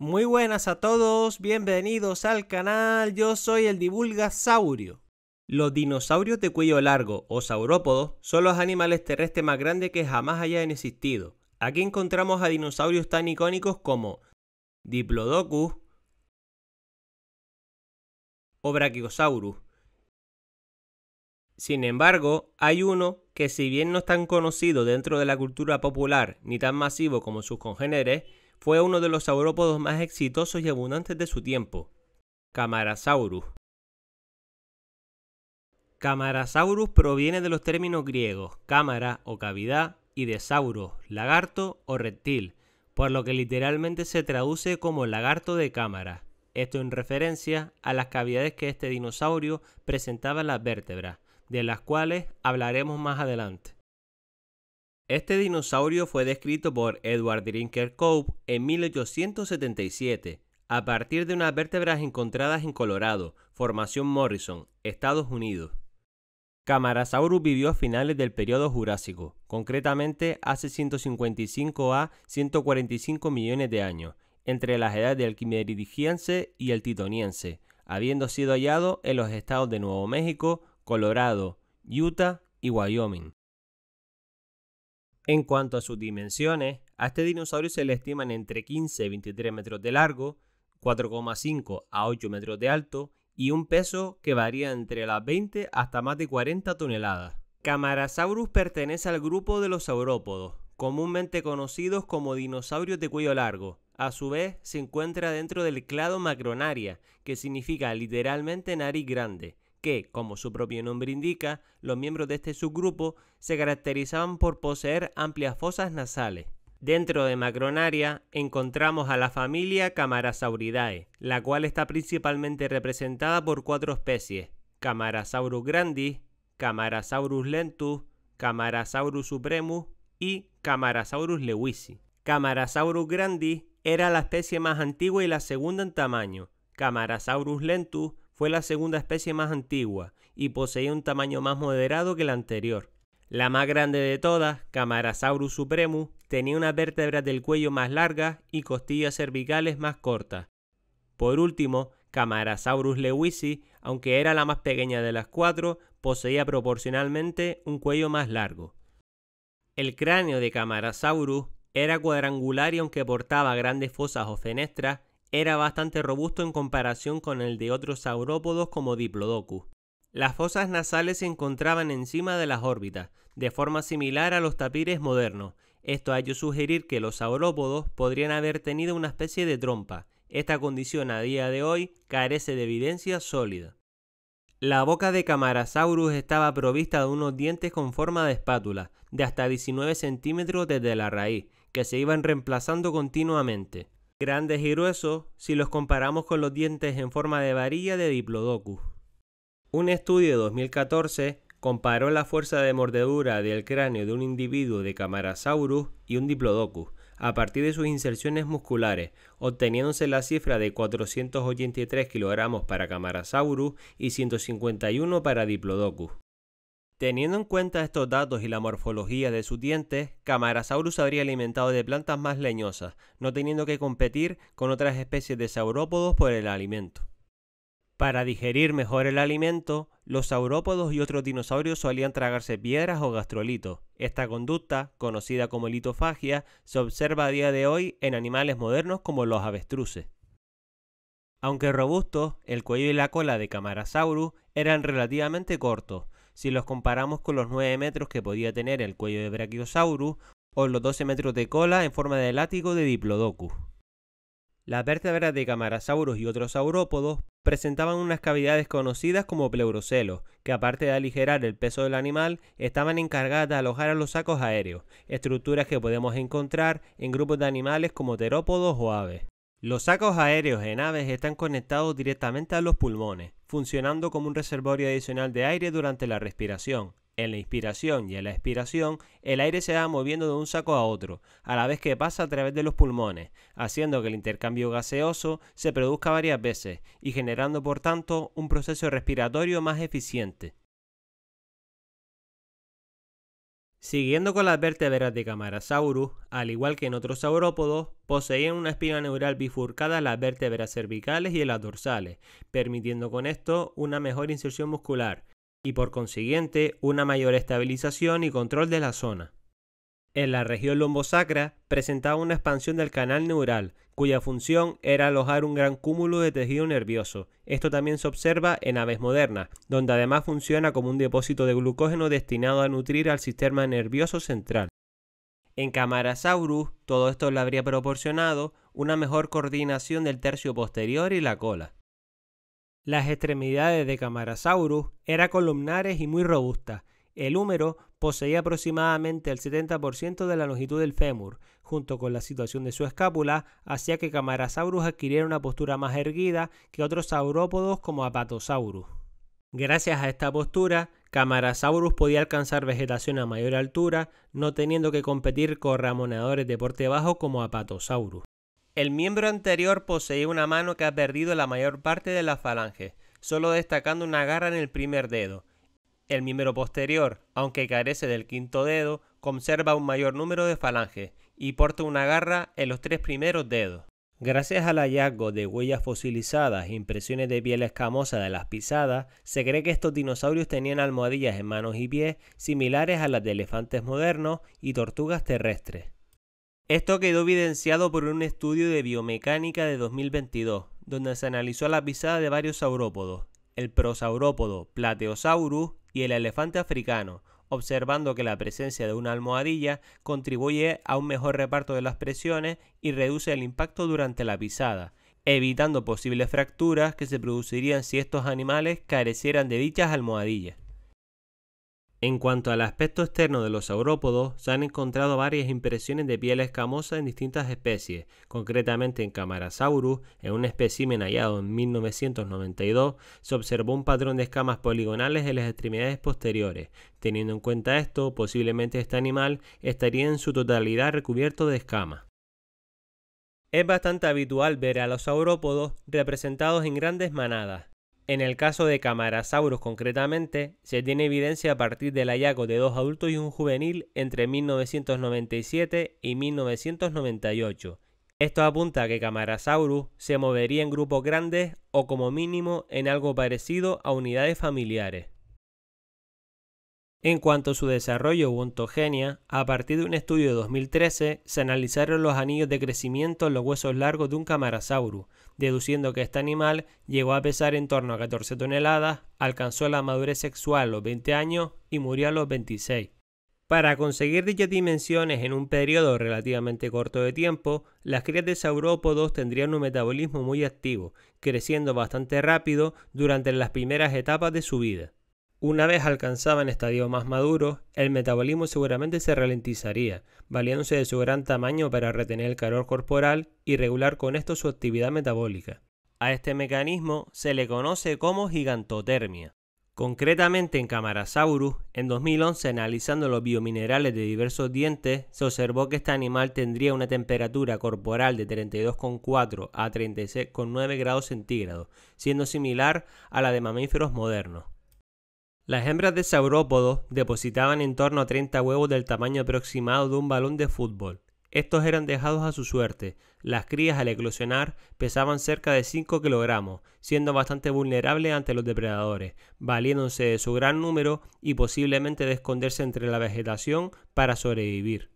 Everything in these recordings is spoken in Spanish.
Muy buenas a todos, bienvenidos al canal, yo soy el Divulgasaurio. Los dinosaurios de cuello largo o saurópodos son los animales terrestres más grandes que jamás hayan existido. Aquí encontramos a dinosaurios tan icónicos como Diplodocus o Brachiosaurus. Sin embargo, hay uno que si bien no es tan conocido dentro de la cultura popular ni tan masivo como sus congéneres, fue uno de los saurópodos más exitosos y abundantes de su tiempo, Camarasaurus. Camarasaurus proviene de los términos griegos cámara o cavidad y de sauro lagarto o reptil, por lo que literalmente se traduce como lagarto de cámara, esto en referencia a las cavidades que este dinosaurio presentaba en las vértebras, de las cuales hablaremos más adelante. Este dinosaurio fue descrito por Edward Drinker Cope en 1877 a partir de unas vértebras encontradas en Colorado, Formación Morrison, Estados Unidos. Camarasaurus vivió a finales del periodo Jurásico, concretamente hace 155 a 145 millones de años, entre las edades del Quimeridigiense y el Titoniense, habiendo sido hallado en los estados de Nuevo México, Colorado, Utah y Wyoming. En cuanto a sus dimensiones, a este dinosaurio se le estiman entre 15 y 23 metros de largo, 4,5 a 8 metros de alto y un peso que varía entre las 20 hasta más de 40 toneladas. Camarasaurus pertenece al grupo de los saurópodos, comúnmente conocidos como dinosaurios de cuello largo. A su vez, se encuentra dentro del clado Macronaria, que significa literalmente nariz grande que, como su propio nombre indica, los miembros de este subgrupo se caracterizaban por poseer amplias fosas nasales. Dentro de Macronaria encontramos a la familia Camarasauridae, la cual está principalmente representada por cuatro especies: Camarasaurus grandis, Camarasaurus lentus, Camarasaurus supremus y Camarasaurus lewisi. Camarasaurus grandis era la especie más antigua y la segunda en tamaño. Camarasaurus lentus fue la segunda especie más antigua y poseía un tamaño más moderado que la anterior. La más grande de todas, Camarasaurus supremus, tenía unas vértebras del cuello más larga y costillas cervicales más cortas. Por último, Camarasaurus lewisi, aunque era la más pequeña de las cuatro, poseía proporcionalmente un cuello más largo. El cráneo de Camarasaurus era cuadrangular y aunque portaba grandes fosas o fenestras, era bastante robusto en comparación con el de otros saurópodos como Diplodocus. Las fosas nasales se encontraban encima de las órbitas, de forma similar a los tapires modernos. Esto ha hecho sugerir que los saurópodos podrían haber tenido una especie de trompa. Esta condición a día de hoy carece de evidencia sólida. La boca de Camarasaurus estaba provista de unos dientes con forma de espátula, de hasta 19 centímetros desde la raíz, que se iban reemplazando continuamente grandes y gruesos si los comparamos con los dientes en forma de varilla de Diplodocus. Un estudio de 2014 comparó la fuerza de mordedura del cráneo de un individuo de Camarasaurus y un Diplodocus a partir de sus inserciones musculares, obteniéndose la cifra de 483 kg para Camarasaurus y 151 para Diplodocus. Teniendo en cuenta estos datos y la morfología de sus dientes, Camarasaurus habría alimentado de plantas más leñosas, no teniendo que competir con otras especies de saurópodos por el alimento. Para digerir mejor el alimento, los saurópodos y otros dinosaurios solían tragarse piedras o gastrolitos. Esta conducta, conocida como litofagia, se observa a día de hoy en animales modernos como los avestruces. Aunque robustos, el cuello y la cola de Camarasaurus eran relativamente cortos, si los comparamos con los 9 metros que podía tener el cuello de Brachiosaurus o los 12 metros de cola en forma de látigo de Diplodocus. Las vértebras de camarasaurus y otros saurópodos presentaban unas cavidades conocidas como pleurocelos, que aparte de aligerar el peso del animal, estaban encargadas de alojar a los sacos aéreos, estructuras que podemos encontrar en grupos de animales como terópodos o aves. Los sacos aéreos en aves están conectados directamente a los pulmones, funcionando como un reservorio adicional de aire durante la respiración. En la inspiración y en la expiración, el aire se va moviendo de un saco a otro, a la vez que pasa a través de los pulmones, haciendo que el intercambio gaseoso se produzca varias veces y generando por tanto un proceso respiratorio más eficiente. Siguiendo con las vértebras de Camarasaurus, al igual que en otros saurópodos, poseían una espina neural bifurcada las vértebras cervicales y las dorsales, permitiendo con esto una mejor inserción muscular y por consiguiente una mayor estabilización y control de la zona. En la región lombosacra presentaba una expansión del canal neural, cuya función era alojar un gran cúmulo de tejido nervioso. Esto también se observa en aves modernas, donde además funciona como un depósito de glucógeno destinado a nutrir al sistema nervioso central. En Camarasaurus, todo esto le habría proporcionado una mejor coordinación del tercio posterior y la cola. Las extremidades de Camarasaurus eran columnares y muy robustas, el húmero poseía aproximadamente el 70% de la longitud del fémur. Junto con la situación de su escápula, hacía que Camarasaurus adquiriera una postura más erguida que otros saurópodos como Apatosaurus. Gracias a esta postura, Camarasaurus podía alcanzar vegetación a mayor altura, no teniendo que competir con ramonadores de porte bajo como Apatosaurus. El miembro anterior poseía una mano que ha perdido la mayor parte de la falange, solo destacando una garra en el primer dedo. El miembro posterior, aunque carece del quinto dedo, conserva un mayor número de falanges y porta una garra en los tres primeros dedos. Gracias al hallazgo de huellas fosilizadas e impresiones de piel escamosa de las pisadas, se cree que estos dinosaurios tenían almohadillas en manos y pies similares a las de elefantes modernos y tortugas terrestres. Esto quedó evidenciado por un estudio de biomecánica de 2022, donde se analizó la pisada de varios saurópodos, el prosaurópodo Plateosaurus y el elefante africano, observando que la presencia de una almohadilla contribuye a un mejor reparto de las presiones y reduce el impacto durante la pisada, evitando posibles fracturas que se producirían si estos animales carecieran de dichas almohadillas. En cuanto al aspecto externo de los saurópodos, se han encontrado varias impresiones de piel escamosa en distintas especies, concretamente en Camarasaurus, en un espécimen hallado en 1992, se observó un patrón de escamas poligonales en las extremidades posteriores. Teniendo en cuenta esto, posiblemente este animal estaría en su totalidad recubierto de escamas. Es bastante habitual ver a los saurópodos representados en grandes manadas, en el caso de Camarasaurus concretamente, se tiene evidencia a partir del hallazgo de dos adultos y un juvenil entre 1997 y 1998. Esto apunta a que Camarasaurus se movería en grupos grandes o como mínimo en algo parecido a unidades familiares. En cuanto a su desarrollo u ontogenia, a partir de un estudio de 2013 se analizaron los anillos de crecimiento en los huesos largos de un camarasaurus, deduciendo que este animal llegó a pesar en torno a 14 toneladas, alcanzó la madurez sexual a los 20 años y murió a los 26. Para conseguir dichas dimensiones en un periodo relativamente corto de tiempo, las crías de saurópodos tendrían un metabolismo muy activo, creciendo bastante rápido durante las primeras etapas de su vida. Una vez alcanzaban estadio más maduro, el metabolismo seguramente se ralentizaría, valiéndose de su gran tamaño para retener el calor corporal y regular con esto su actividad metabólica. A este mecanismo se le conoce como gigantotermia. Concretamente en Camarasaurus, en 2011 analizando los biominerales de diversos dientes, se observó que este animal tendría una temperatura corporal de 32,4 a 36,9 grados centígrados, siendo similar a la de mamíferos modernos. Las hembras de saurópodos depositaban en torno a 30 huevos del tamaño aproximado de un balón de fútbol. Estos eran dejados a su suerte. Las crías al eclosionar pesaban cerca de 5 kilogramos, siendo bastante vulnerables ante los depredadores, valiéndose de su gran número y posiblemente de esconderse entre la vegetación para sobrevivir.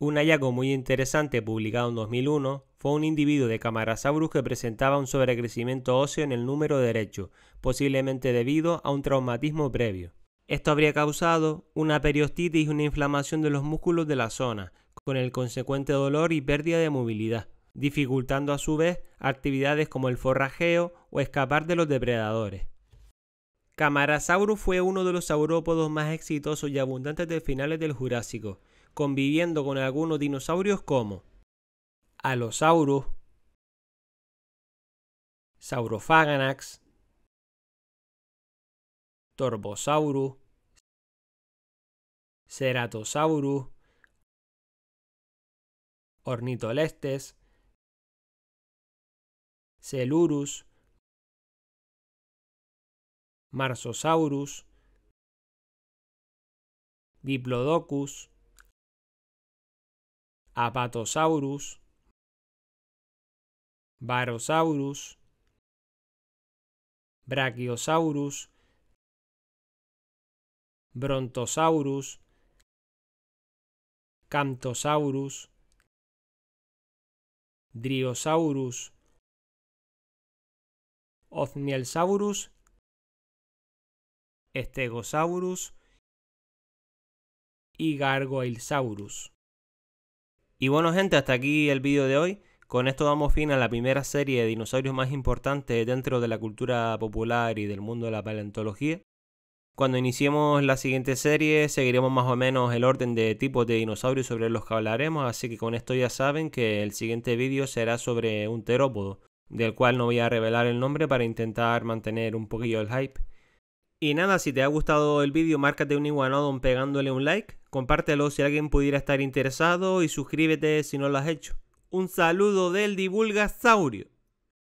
Un hallazgo muy interesante publicado en 2001 fue un individuo de Camarasaurus que presentaba un sobrecrecimiento óseo en el número derecho, posiblemente debido a un traumatismo previo. Esto habría causado una periostitis y una inflamación de los músculos de la zona, con el consecuente dolor y pérdida de movilidad, dificultando a su vez actividades como el forrajeo o escapar de los depredadores. Camarasaurus fue uno de los saurópodos más exitosos y abundantes de finales del Jurásico, conviviendo con algunos dinosaurios como Alosaurus, Saurofaganax, Torbosaurus, Ceratosaurus, Ornitolestes, Celurus, Marsosaurus, Diplodocus, Apatosaurus, Barosaurus, Brachiosaurus, Brontosaurus, Camptosaurus, Driosaurus, Othnielsaurus, Stegosaurus y Gargoylesaurus. Y bueno gente, hasta aquí el vídeo de hoy. Con esto damos fin a la primera serie de dinosaurios más importantes dentro de la cultura popular y del mundo de la paleontología. Cuando iniciemos la siguiente serie seguiremos más o menos el orden de tipos de dinosaurios sobre los que hablaremos, así que con esto ya saben que el siguiente vídeo será sobre un terópodo, del cual no voy a revelar el nombre para intentar mantener un poquillo el hype. Y nada, si te ha gustado el vídeo, márcate un iguanodon pegándole un like, compártelo si alguien pudiera estar interesado y suscríbete si no lo has hecho. Un saludo del divulgasaurio.